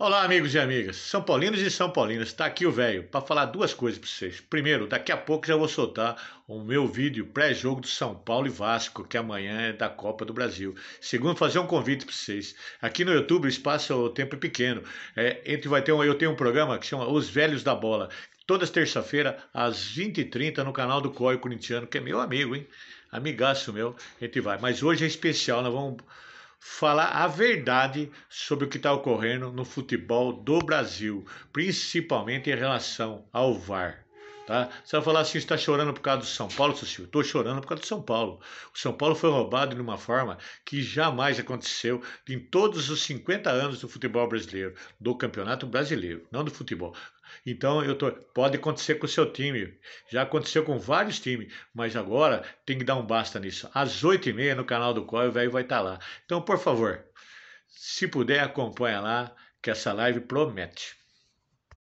Olá, amigos e amigas, São Paulinos e São Paulinas, está aqui o velho para falar duas coisas para vocês. Primeiro, daqui a pouco já vou soltar o meu vídeo pré-jogo do São Paulo e Vasco, que amanhã é da Copa do Brasil. Segundo, fazer um convite para vocês. Aqui no YouTube o espaço, o tempo é pequeno. É, entre vai ter um, eu tenho um programa que chama Os Velhos da Bola, todas terça-feira às 20h30 no canal do Coio Corintiano, que é meu amigo, hein? Amigaço meu, a gente vai. Mas hoje é especial, nós vamos falar a verdade sobre o que está ocorrendo no futebol do Brasil, principalmente em relação ao VAR. Tá? Você vai falar assim, está chorando por causa do São Paulo, seu Silvio? Estou chorando por causa do São Paulo. O São Paulo foi roubado de uma forma que jamais aconteceu em todos os 50 anos do futebol brasileiro, do campeonato brasileiro, não do futebol. Então, eu tô, pode acontecer com o seu time. Já aconteceu com vários times, mas agora tem que dar um basta nisso. Às 8h30 no canal do COI, o velho vai estar tá lá. Então, por favor, se puder, acompanha lá, que essa live promete.